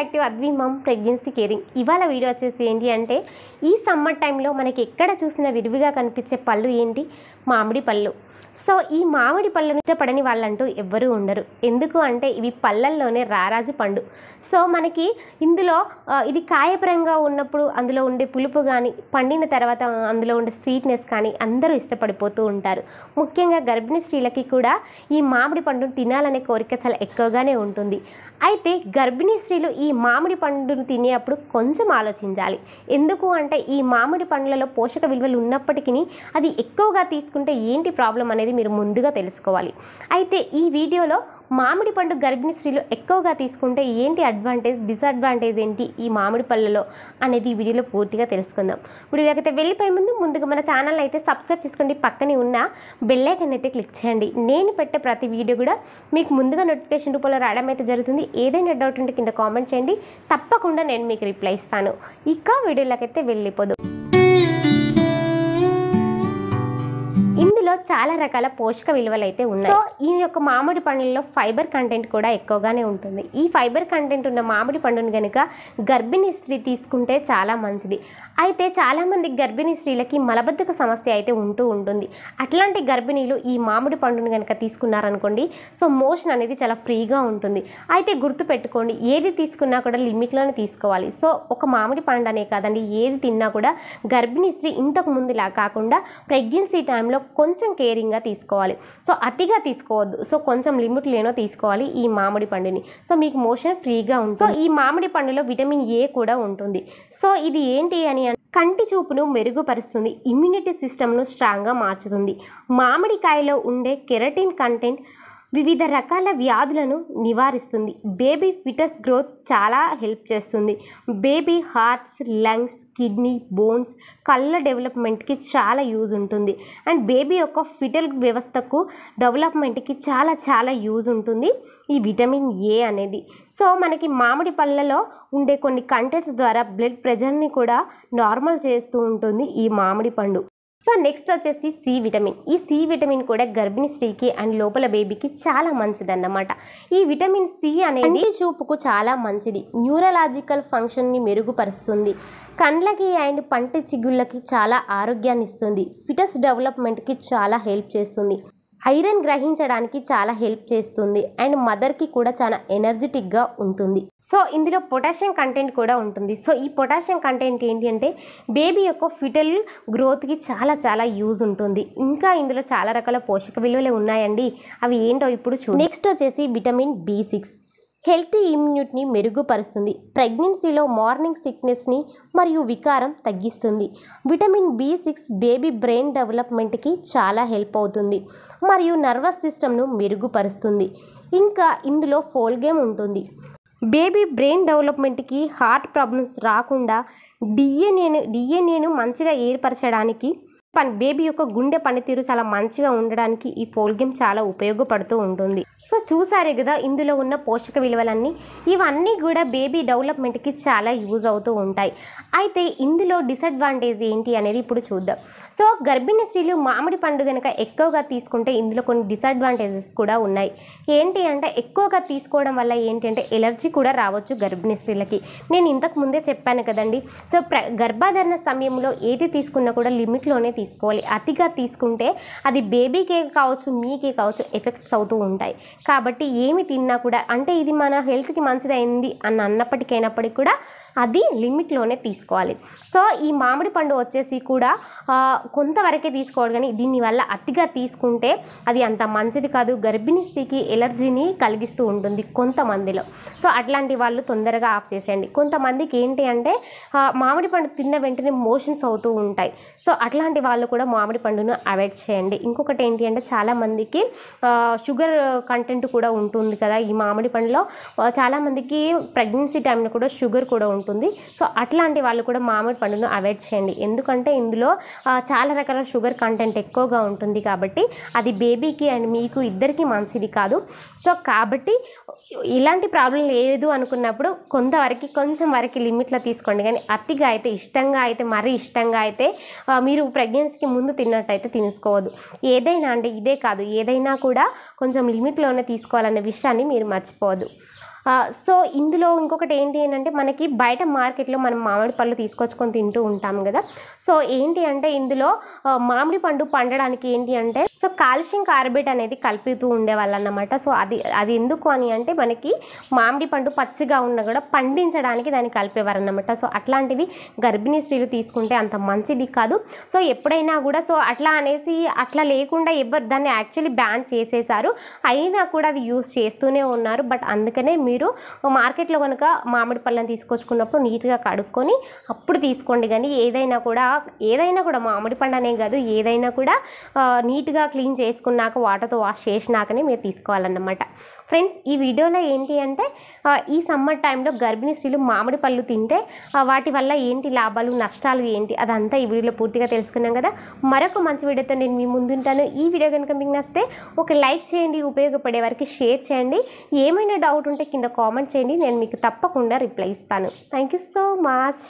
back to అద్వి mom pregnancy caring ఇవాళ video వచ్చేసి ఏంటి అంటే ఈ సమ్మర్ టైంలో మనకి ఎక్కడ చూసినా విరివిగా కనిపించే పళ్ళు ఏంటి మామిడి పళ్ళు సో ఈ మామిడి పళ్ళను ఇష్టపడని వాళ్ళంటూ ఎవ్వరూ ఉండరు ఎందుకు అంటే ఇవి పళ్ళల్లోనే రారాజు పండు సో మనకి ఇందులో ఇది కాయపరంగా ఉన్నప్పుడు అందులో ఉండే పులుపు కానీ పండిన తర్వాత అందులో ఉండే స్వీట్నెస్ కానీ అందరూ ఇష్టపడిపోతూ ఉంటారు ముఖ్యంగా గర్భిణీ స్త్రీలకి కూడా ఈ మామిడి పండును తినాలనే కోరిక చాలా ఎక్కువగానే ఉంటుంది అయితే గర్భిణీ స్త్రీలు ఈ మామిడి పండును తినేటప్పుడు కొంచెం ఆలోచించాలి ఎందుకు అంటే ఈ మామిడి పండ్లలో పోషక విలువలు ఉన్నప్పటికీ అది ఎక్కువగా తీసుకుంటే ఏంటి ప్రాబ్లం ఉపయోగం అనేది మీరు ముందుగా తెలుసుకోవాలి అయితే ఈ వీడియోలో మామిడి పండు గర్భిణీ స్త్రీలు ఎక్కువగా తీసుకుంటే ఏంటి అడ్వాంటేజ్ డిసడ్వాంటేజ్ ఏంటి ఈ మామిడి పళ్ళలో అనేది ఈ వీడియోలో పూర్తిగా తెలుసుకుందాం ఇప్పుడు అయితే వెళ్ళిపోయే ముందు ముందుగా మన ఛానల్ అయితే సబ్స్క్రైబ్ చేసుకోండి పక్కనే ఉన్న బెల్లైకన్ అయితే క్లిక్ చేయండి నేను పెట్టే ప్రతి వీడియో కూడా మీకు ముందుగా నోటిఫికేషన్ రూపంలో రావడం అయితే జరుగుతుంది ఏదైనా డౌట్ ఉంటే కింద కామెంట్ చేయండి తప్పకుండా నేను మీకు రిప్లై ఇస్తాను ఇక అయితే వెళ్ళిపోదాం వీటిలో చాలా రకాల పోషక విలువలు అయితే ఉన్నాయి సో ఈ యొక్క మామిడి పండ్లలో ఫైబర్ కంటెంట్ కూడా ఎక్కువగానే ఉంటుంది ఈ ఫైబర్ కంటెంట్ ఉన్న మామిడి పండును కనుక గర్భిణీ స్త్రీ తీసుకుంటే చాలా మంచిది అయితే చాలామంది గర్భిణీ స్త్రీలకి మలబద్ధక సమస్య అయితే ఉంటూ ఉంటుంది అట్లాంటి గర్భిణీలు ఈ మామిడి పండును కనుక తీసుకున్నారనుకోండి సో మోషన్ అనేది చాలా ఫ్రీగా ఉంటుంది అయితే గుర్తుపెట్టుకోండి ఏది తీసుకున్నా కూడా లిమిట్లోనే తీసుకోవాలి సో ఒక మామిడి పండు అనే కాదండి ఏది తిన్నా కూడా గర్భిణీ స్త్రీ ఇంతకు ముందులా కాకుండా ప్రెగ్నెన్సీ టైంలో కొంచెం కొంచెం కేరింగ్గా తీసుకోవాలి సో అతిగా తీసుకోవద్దు సో కొంచెం లిమిట్ లేనో తీసుకోవాలి ఈ మామిడి పండుని సో మీకు మోషన్ ఫ్రీగా ఉంది సో ఈ మామిడి పండులో విటమిన్ ఏ కూడా ఉంటుంది సో ఇది ఏంటి అని కంటి చూపును మెరుగుపరుస్తుంది ఇమ్యూనిటీ సిస్టమ్ను స్ట్రాంగ్గా మార్చుతుంది మామిడికాయలో ఉండే కెరటిన్ కంటెంట్ వివిధ రకాల వ్యాధులను నివారిస్తుంది బేబీ ఫిటస్ గ్రోత్ చాలా హెల్ప్ చేస్తుంది baby hearts lungs kidney bones కళ్ళ డెవలప్మెంట్కి చాలా యూజ్ ఉంటుంది అండ్ బేబీ యొక్క ఫిటల్ వ్యవస్థకు డెవలప్మెంట్కి చాలా చాలా యూజ్ ఉంటుంది ఈ విటమిన్ ఏ అనేది సో మనకి మామిడి పళ్ళలో ఉండే కొన్ని కంటెంట్స్ ద్వారా బ్లడ్ ప్రెషర్ని కూడా నార్మల్ చేస్తూ ఉంటుంది ఈ మామిడి పండు సో నెక్స్ట్ వచ్చేసి సి విటమిన్ ఈ సి విటమిన్ కూడా గర్భిణీ స్త్రీకి అండ్ లోపల బేబీకి చాలా మంచిది అన్నమాట ఈ విటమిన్ సి అనేది చూపుకు చాలా మంచిది న్యూరలాజికల్ ఫంక్షన్ని మెరుగుపరుస్తుంది కండ్లకి అండ్ పంట చిగుళ్ళకి చాలా ఆరోగ్యాన్ని ఇస్తుంది ఫిటస్ డెవలప్మెంట్కి చాలా హెల్ప్ చేస్తుంది ఐరన్ గ్రహించడానికి చాలా హెల్ప్ చేస్తుంది అండ్ మదర్కి కూడా చాలా ఎనర్జెటిక్గా ఉంటుంది సో ఇందులో పొటాషియం కంటెంట్ కూడా ఉంటుంది సో ఈ పొటాషియం కంటెంట్ ఏంటి అంటే బేబీ యొక్క ఫిటల్ గ్రోత్కి చాలా చాలా యూజ్ ఉంటుంది ఇంకా ఇందులో చాలా రకాల పోషక విలువలు ఉన్నాయండి అవి ఏంటో ఇప్పుడు చూ నెక్స్ట్ వచ్చేసి విటమిన్ బి సిక్స్ హెల్తీ ఇమ్యూనిటీని మెరుగుపరుస్తుంది ప్రెగ్నెన్సీలో మార్నింగ్ సిక్నెస్ని మరియు వికారం తగ్గిస్తుంది vitamin B six baby brain డెవలప్మెంట్కి చాలా హెల్ప్ అవుతుంది మరియు నర్వస్ సిస్టమ్ను మెరుగుపరుస్తుంది ఇంకా ఇందులో ఫోల్గేమ్ ఉంటుంది బేబీ బ్రెయిన్ డెవలప్మెంట్కి హార్ట్ ప్రాబ్లమ్స్ రాకుండా డిఎన్ఏను డిఎన్ఏను మంచిగా ఏర్పరచడానికి పని బేబీ యొక్క గుండె పనితీరు చాలా మంచిగా ఉండడానికి ఈ ఫోల్గేమ్ చాలా ఉపయోగపడుతూ ఉంటుంది సో చూసారే కదా ఇందులో ఉన్న పోషక విలువలన్నీ ఇవన్నీ కూడా బేబీ డెవలప్మెంట్కి చాలా యూజ్ అవుతూ ఉంటాయి అయితే ఇందులో డిసడ్వాంటేజ్ ఏంటి అనేది ఇప్పుడు చూద్దాం సో గర్భిణీ స్త్రీలు మామిడి పండు కనుక ఎక్కువగా తీసుకుంటే ఇందులో కొన్ని డిసడ్వాంటేజెస్ కూడా ఉన్నాయి ఏంటి అంటే ఎక్కువగా తీసుకోవడం వల్ల ఏంటంటే ఎలర్జీ కూడా రావచ్చు గర్భిణీ స్త్రీలకి నేను ఇంతకు ముందే చెప్పాను కదండి సో ప్ర గర్భాధారణ సమయంలో ఏది తీసుకున్నా కూడా లిమిట్లోనే తీసుకోవాలి అతిగా తీసుకుంటే అది బేబీకే కావచ్చు మీకే కావచ్చు ఎఫెక్ట్స్ అవుతూ ఉంటాయి కాబట్టి ఏమి తిన్నా కూడా అంటే ఇది మన హెల్త్కి మంచిదైంది అని అన్నప్పటికైనప్పటికీ కూడా అది లిమిట్లోనే తీసుకోవాలి సో ఈ మామిడి పండు వచ్చేసి కూడా కొంతవరకే తీసుకోవాలి కానీ దీనివల్ల అతిగా తీసుకుంటే అది అంత మంచిది కాదు గర్భిణీ స్త్రీకి ఎలర్జీని కలిగిస్తూ ఉంటుంది కొంతమందిలో సో అట్లాంటి వాళ్ళు తొందరగా ఆఫ్ చేసేయండి కొంతమందికి ఏంటి అంటే మామిడి పండు తిన్న వెంటనే మోషన్స్ అవుతూ ఉంటాయి సో అట్లాంటి వాళ్ళు కూడా మామిడి పండును అవాయిడ్ చేయండి ఇంకొకటి ఏంటి అంటే చాలామందికి షుగర్ కంటెంట్ కూడా ఉంటుంది కదా ఈ మామిడి పండులో చాలామందికి ప్రెగ్నెన్సీ టైంలో కూడా షుగర్ కూడా ఉంటుంది సో అట్లాంటి వాళ్ళు కూడా మామిడి పండును అవాయిడ్ చేయండి ఎందుకంటే ఇందులో చాలా రకాల షుగర్ కంటెంట్ ఎక్కువగా ఉంటుంది కాబట్టి అది బేబీకి అండ్ మీకు ఇద్దరికి మంచిది కాదు సో కాబట్టి ఇలాంటి ప్రాబ్లం లేదు అనుకున్నప్పుడు కొంతవరకు కొంచెం వరకు లిమిట్లో తీసుకోండి కానీ అతిగా అయితే ఇష్టంగా అయితే మరీ ఇష్టంగా అయితే మీరు ప్రెగ్నెన్సీ ఇండియన్స్కి ముందు తిన్నట్టయితే తినేసుకోవద్దు ఏదైనా అంటే ఇదే కాదు ఏదైనా కూడా కొంచెం లిమిట్లోనే తీసుకోవాలనే విషయాన్ని మీరు మర్చిపోవద్దు సో ఇందులో ఇంకొకటి ఏంటి అంటే మనకి బయట మార్కెట్లో మనం మామిడి పళ్ళు తీసుకొచ్చుకొని తింటూ ఉంటాం కదా సో ఏంటి అంటే ఇందులో మామిడి పండు పండడానికి ఏంటి అంటే సో కాల్షియం కార్బేట్ అనేది కలుపుతూ ఉండేవాళ్ళు అన్నమాట సో అది అది ఎందుకు అని అంటే మనకి మామిడి పండు పచ్చిగా ఉన్నా కూడా పండించడానికి దాన్ని కలిపేవారు అన్నమాట సో అట్లాంటివి గర్భిణీ స్త్రీలు తీసుకుంటే అంత మంచిది కాదు సో ఎప్పుడైనా కూడా సో అట్లా అనేసి అట్లా లేకుండా ఎవరు దాన్ని యాక్చువల్లీ బ్యాన్ చేసేసారు అయినా కూడా అది యూస్ చేస్తూనే ఉన్నారు బట్ అందుకనే మీరు మార్కెట్లో కనుక మామిడి పళ్ళని తీసుకొచ్చుకున్నప్పుడు నీట్గా కడుక్కొని అప్పుడు తీసుకోండి కానీ ఏదైనా కూడా ఏదైనా కూడా మామిడి పండు అనే కాదు ఏదైనా కూడా నీట్గా క్లీన్ చేసుకున్నాక వాటర్తో వాష్ చేసినాకనే మీరు తీసుకోవాలన్నమాట ఫ్రెండ్స్ ఈ వీడియోలో ఏంటి అంటే ఈ సమ్మర్ టైంలో గర్భిణీ స్త్రీలు మామిడి పళ్ళు తింటే వాటి వల్ల ఏంటి లాభాలు నష్టాలు ఏంటి అదంతా ఈ వీడియోలో పూర్తిగా తెలుసుకున్నాం కదా మరొక మంచి వీడియోతో నేను మీ ముందుంటాను ఈ వీడియో కనుక మీకు నచ్చితే ఒక లైక్ చేయండి ఉపయోగపడే వారికి షేర్ చేయండి ఏమైనా డౌట్ ఉంటే కింద కామెంట్ చేయండి నేను మీకు తప్పకుండా రిప్లై ఇస్తాను థ్యాంక్ యూ సో మచ్